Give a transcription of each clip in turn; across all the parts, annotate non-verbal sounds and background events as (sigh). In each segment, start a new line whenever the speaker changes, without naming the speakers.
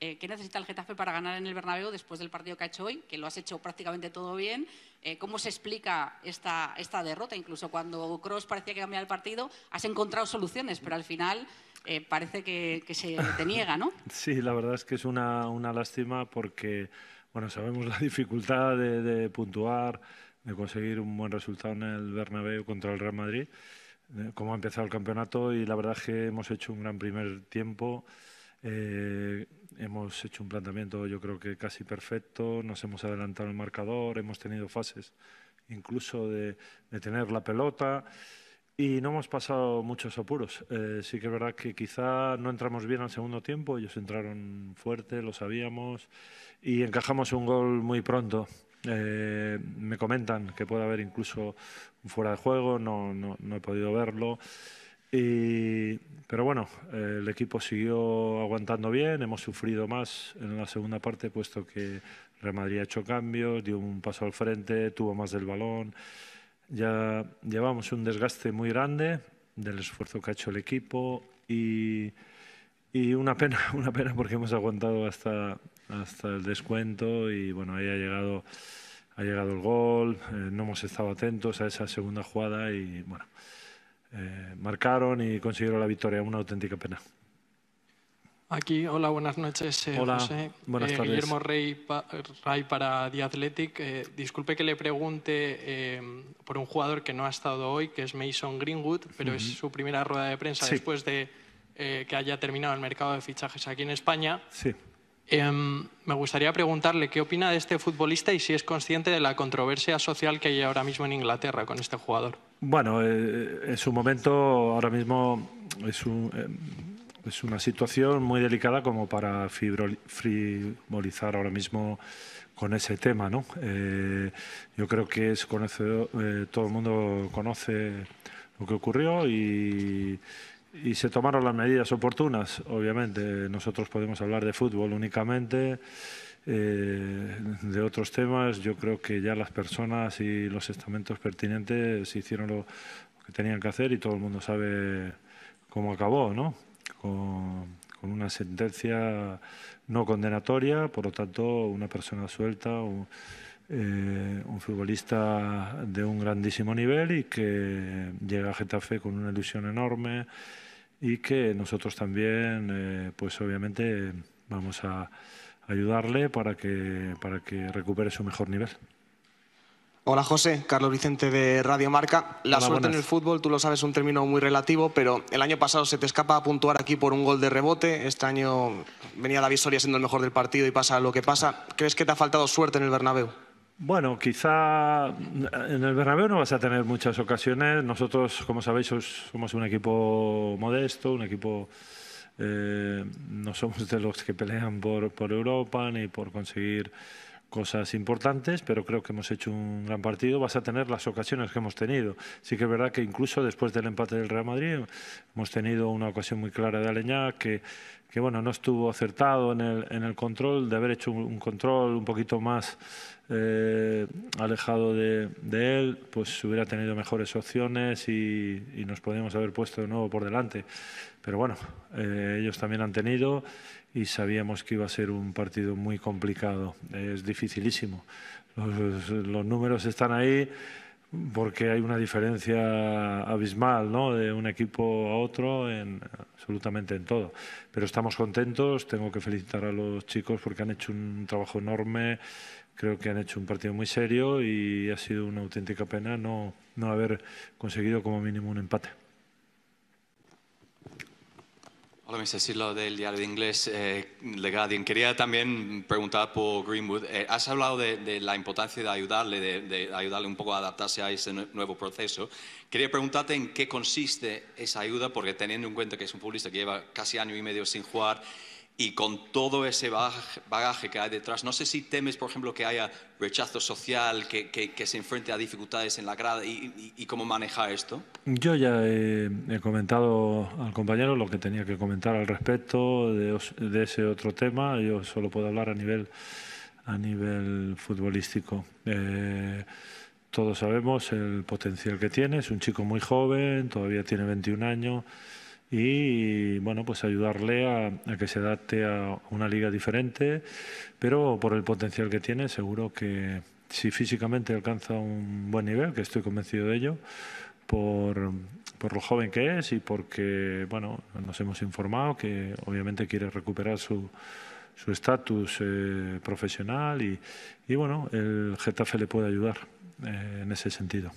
Eh, qué necesita el Getafe para ganar en el Bernabéu después del partido que ha hecho hoy, que lo has hecho prácticamente todo bien. Eh, ¿Cómo se explica esta, esta derrota? Incluso cuando Cross parecía que cambiaba el partido, has encontrado soluciones, pero al final eh, parece que, que, se te niega, ¿no? (laughs) sí, la verdad es que es una, una lástima porque bueno, sabemos la dificultad de, de, puntuar, de conseguir un buen resultado en el Bernabéu contra el Real Madrid, cómo ha empezado el campeonato y la verdad es que hemos hecho un gran primer tiempo. Eh, hemos hecho un planteamiento yo creo que casi perfecto, nos hemos adelantado el marcador, hemos tenido fases incluso de, tener la pelota y no hemos pasado muchos apuros. Eh, sí que es verdad que quizá no entramos bien al segundo tiempo, ellos entraron fuerte, lo sabíamos y encajamos un gol muy pronto. Eh, me comentan que puede haber incluso fuera de juego, no, no he podido verlo pero bueno, eh, el equipo siguió aguantando bien, hemos sufrido más en la segunda parte, puesto que Real Madrid ha hecho cambios, dio un paso al frente, tuvo más del balón. Ya llevamos un desgaste muy grande del esfuerzo que ha hecho el equipo y, y una pena, (laughs) una pena porque hemos aguantado hasta, hasta el descuento y bueno, ahí ha llegado, ha llegado el gol, eh, no hemos estado atentos a esa segunda jugada y bueno. Eh, marcaron y consiguieron la victoria. Una auténtica pena. Aquí, hola, buenas noches. Eh, hola, buenas eh, Guillermo Rey, Ray para The Athletic. disculpe que le pregunte por un jugador que no ha estado hoy, que es Mason Greenwood, pero es su primera rueda de prensa después de que haya terminado el mercado de fichajes aquí en España. Em, me gustaría preguntarle qué opina de este futbolista y si es consciente de la controversia social que hay ahora mismo en Inglaterra con este jugador. Bueno, eh, en su momento, ahora mismo es, eh, una situación muy delicada como para frivolizar ahora mismo con ese tema, ¿no? Eh, yo creo que es eh, todo el mundo conoce lo que ocurrió y, y se tomaron las medidas oportunas, obviamente. Nosotros podemos hablar de fútbol únicamente. Eh, de otros temas, yo creo que ya las personas y los estamentos pertinentes hicieron lo que tenían que hacer y todo el mundo sabe cómo acabó, ¿no? Con, una sentencia no condenatoria, por lo tanto, una persona suelta, un, eh, un, futbolista de un grandísimo nivel y que llega a Getafe con una ilusión enorme y que nosotros también, eh, pues obviamente, vamos a ayudarle para que, para que recupere su mejor nivel. Hola José, Carlos Vicente de Radio Marca. La suerte en el fútbol, tú lo sabes, es un término muy relativo, pero el año pasado se te escapa a puntuar aquí por un gol de rebote. Este año venía la visoria siendo el mejor del partido y pasa lo que pasa. ¿Crees que te ha faltado suerte en el Bernabéu? Bueno, quizá en el Bernabéu no vas a tener muchas ocasiones. Nosotros, como sabéis, somos un equipo modesto, un equipo eh, no somos de los que pelean por, por Europa ni por conseguir cosas importantes, pero creo que hemos hecho un gran partido. Vas a tener las ocasiones que hemos tenido. Sí que es verdad que incluso después del empate del Real Madrid hemos tenido una ocasión muy clara de Aleñá que, que bueno, no estuvo acertado en el, control, de haber hecho un, control un poquito más eh, alejado de, él, pues hubiera tenido mejores opciones y, nos podíamos haber puesto de nuevo por delante. Pero bueno, eh, ellos también han tenido y sabíamos que iba a ser un partido muy complicado. Es dificilísimo. los números están ahí porque hay una diferencia abismal ¿no? de un equipo a otro, en, absolutamente en todo. Pero estamos contentos, tengo que felicitar a los chicos porque han hecho un trabajo enorme, creo que han hecho un partido muy serio y ha sido una auténtica pena no, no haber conseguido como mínimo un empate. Hola, Mr. Silo, del Diario de Inglés, eh, The Guardian. Quería también preguntar por Greenwood. Eh, has hablado de, la importancia de ayudarle, de, ayudarle un poco a adaptarse a ese nuevo proceso. Quería preguntarte en qué consiste esa ayuda, porque teniendo en cuenta que es un futbolista que lleva casi año y medio sin jugar, y con todo ese bagaje que hay detrás, no sé si temes, por ejemplo, que haya rechazo social, que, se enfrente a dificultades en la grada y, cómo manejar esto. Yo ya he, comentado al compañero lo que tenía que comentar al respecto de, ese otro tema. Yo solo puedo hablar a nivel, a nivel futbolístico. Eh, todos sabemos el potencial que tiene, es un chico muy joven, todavía tiene 21 años y bueno, pues ayudarle a, que se adapte a una liga diferente, pero por el potencial que tiene, seguro que si físicamente alcanza un buen nivel, que estoy convencido de ello, por, lo joven que es y porque, bueno, nos hemos informado que obviamente quiere recuperar su su estatus eh, profesional y, bueno, el Getafe le puede ayudar eh, en ese sentido.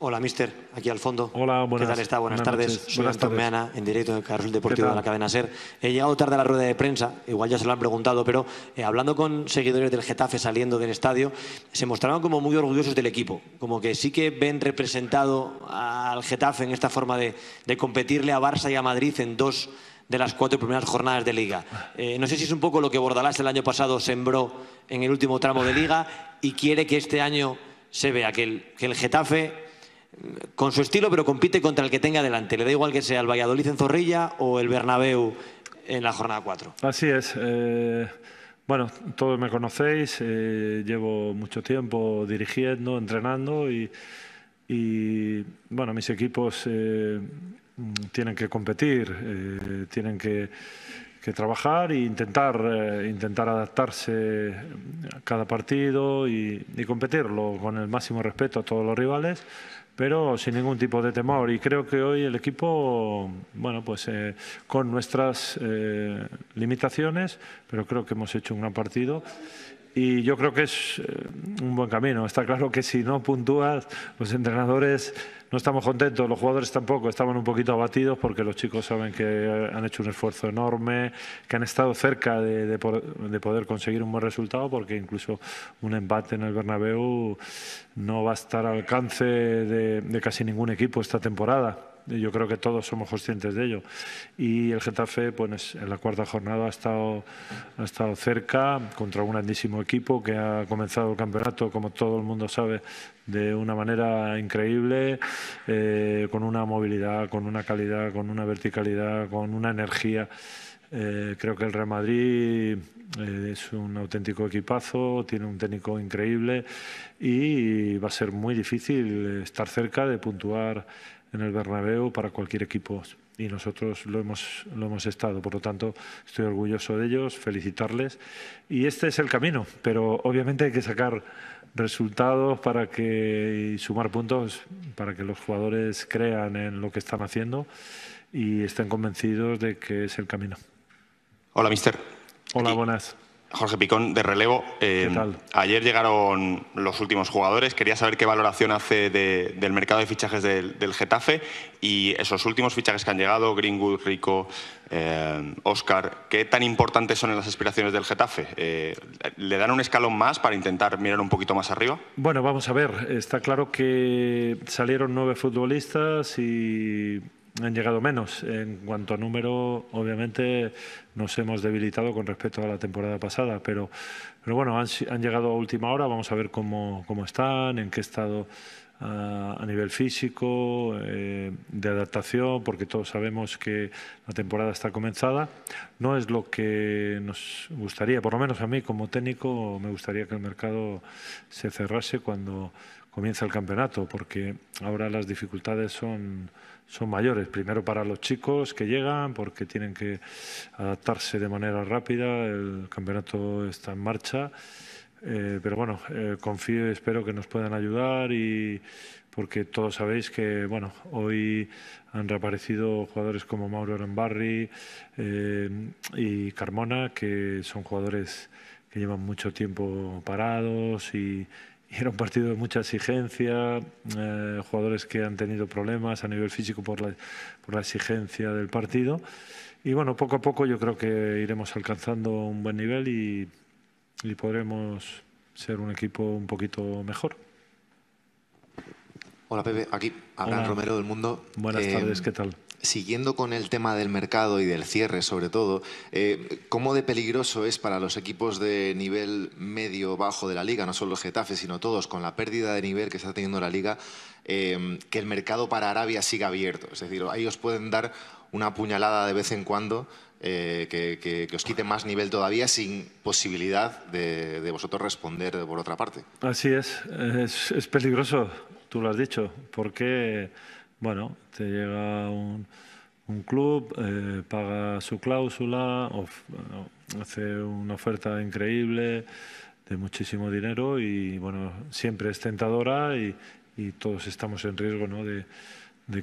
Hola, mister. Aquí al fondo. Hola, buenas. ¿Qué tal está? Buenas, tardes. Soy buenas Meana, en directo en Carrusel Deportivo de la cadena SER. He llegado tarde a la rueda de prensa, igual ya se lo han preguntado, pero eh, hablando con seguidores del Getafe saliendo del estadio, se mostraron como muy orgullosos del equipo, como que sí que ven representado al Getafe en esta forma de, competirle a Barça y a Madrid en dos de las cuatro primeras jornadas de liga. Eh, no sé si es un poco lo que Bordalás el año pasado sembró en el último tramo de liga y quiere que este año se vea que el Getafe con su estilo, pero compite contra el que tenga delante. Le da igual que sea el Valladolid en Zorrilla o el Bernabéu en la jornada 4. Así es. Eh, bueno, todos me conocéis, eh, llevo mucho tiempo dirigiendo, entrenando y, bueno, mis equipos eh, mm, tienen que competir, tienen que, trabajar e intentar, intentar adaptarse a cada partido y competirlo con el máximo respeto a todos los rivales pero sin ningún tipo de temor. Y creo que hoy el equipo, bueno, pues eh, con nuestras eh, limitaciones, pero creo que hemos hecho un gran partido y yo creo que es eh, un buen camino. Está claro que si no puntúas, los entrenadores no estamos contentos, los jugadores tampoco, estaban un poquito abatidos porque los chicos saben que han hecho un esfuerzo enorme, que han estado cerca de, poder conseguir un buen resultado porque incluso un empate en el Bernabéu no va a estar al alcance de casi ningún equipo esta temporada yo creo que todos somos conscientes de ello. Y el Getafe, pues en la cuarta jornada ha estado, ha estado cerca contra un grandísimo equipo que ha comenzado el campeonato, como todo el mundo sabe, de una manera increíble, eh, con una movilidad, con una calidad, con una verticalidad, con una energía. Eh, creo que el Real Madrid eh, es un auténtico equipazo, tiene un técnico increíble y va a ser muy difícil estar cerca de puntuar en el Bernabéu para cualquier equipo y nosotros lo hemos, lo hemos estado. Por lo tanto, estoy orgulloso de ellos, felicitarles. Y este es el camino, pero obviamente hay que sacar resultados para que y sumar puntos, para que los jugadores crean en lo que están haciendo y estén convencidos de que es el camino. Hola, mister. Hola, buenas. Jorge Picón, de relevo. Eh, ayer llegaron los últimos jugadores. Quería saber qué valoración hace del mercado de fichajes del, Getafe y esos últimos fichajes que han llegado, Greenwood, Rico, eh, Oscar, ¿qué tan importantes son en las aspiraciones del Getafe? Eh, ¿Le dan un escalón más para intentar mirar un poquito más arriba? Bueno, vamos a ver. Está claro que salieron nueve futbolistas y han llegado menos. En cuanto a número, obviamente nos hemos debilitado con respecto a la temporada pasada, pero, pero bueno, han, llegado a última hora, vamos a ver cómo, cómo están, en qué estado ah, a, nivel físico, eh, de adaptación, porque todos sabemos que la temporada está comenzada. No es lo que nos gustaría, por lo menos a mí como técnico, me gustaría que el mercado se cerrase cuando comienza el campeonato, porque ahora las dificultades son son mayores. Primero para los chicos que llegan porque tienen que adaptarse de manera rápida, el campeonato está en marcha. Eh, pero bueno, eh, confío y espero que nos puedan ayudar y porque todos sabéis que bueno, hoy han reaparecido jugadores como Mauro Arambarri eh, y Carmona, que son jugadores que llevan mucho tiempo parados y, (laughs) Era un partido de mucha exigencia, eh, jugadores que han tenido problemas a nivel físico por la, exigencia del partido. Y bueno, poco a poco yo creo que iremos alcanzando un buen nivel y, podremos ser un equipo un poquito mejor. Hola Pepe, aquí Abraham Romero del Mundo. Buenas eh, tardes, ¿qué tal? siguiendo con el tema del mercado y del cierre sobre todo, eh, ¿cómo de peligroso es para los equipos de nivel medio-bajo de la liga, no solo los Getafe, sino todos, con la pérdida de nivel que está teniendo la liga, em, que el mercado para Arabia siga abierto? Es decir, ahí os pueden dar una puñalada de vez en cuando eh, que, os quite más nivel todavía sin posibilidad de, vosotros responder por otra parte. Así es, es, es peligroso, tú lo has dicho, porque bueno, te llega un, club, eh, paga su cláusula, eh, hace una oferta increíble de muchísimo dinero y bueno, siempre es tentadora y, todos estamos en riesgo ¿no? de,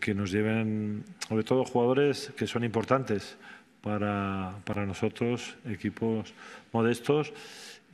que nos lleven, sobre todo jugadores que son importantes para, para nosotros, equipos modestos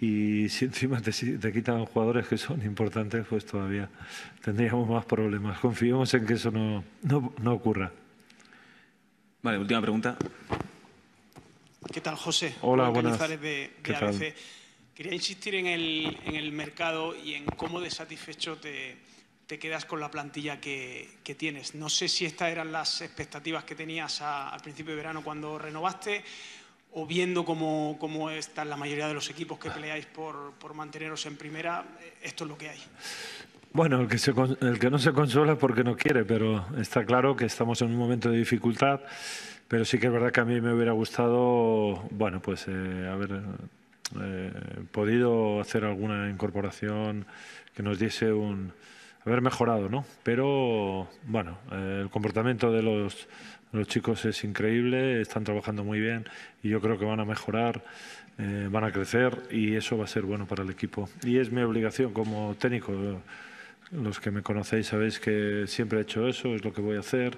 y si encima te, quitan jugadores que son importantes, pues todavía tendríamos más problemas. Confiemos en que eso no, no, ocurra. Vale, última pregunta. ¿Qué tal, José? Hola, buenas. Canizares Quería insistir en el, en el, mercado y en cómo de satisfecho te, te quedas con la plantilla que, que, tienes. No sé si estas eran las expectativas que tenías al principio de verano cuando renovaste o viendo cómo, están la mayoría de los equipos que ah. peleáis por, manteneros en primera, esto es lo que hay. Bueno, el que, el que no se consola es porque no quiere, pero está claro que estamos en un momento de dificultad, pero sí que es verdad que a mí me hubiera gustado, bueno, pues eh, haber eh, podido hacer alguna incorporación que nos diese un, haber mejorado, ¿no? Pero bueno, eh, el comportamiento de los, chicos es increíble, están trabajando muy bien y yo creo que van a mejorar, eh, van a crecer y eso va a ser bueno para el equipo. Y es mi obligación como técnico. Los que me conocéis sabéis que siempre he hecho eso, es lo que voy a hacer.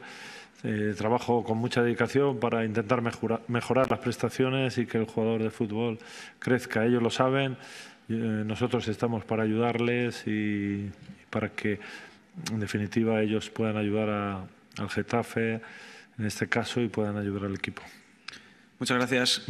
Eh, trabajo con mucha dedicación para intentar mejorar las prestaciones y que el jugador de fútbol crezca. Ellos lo saben, eh, nosotros estamos para ayudarles y para que, en definitiva, ellos puedan ayudar al Getafe en este caso y puedan ayudar al equipo. Muchas gracias.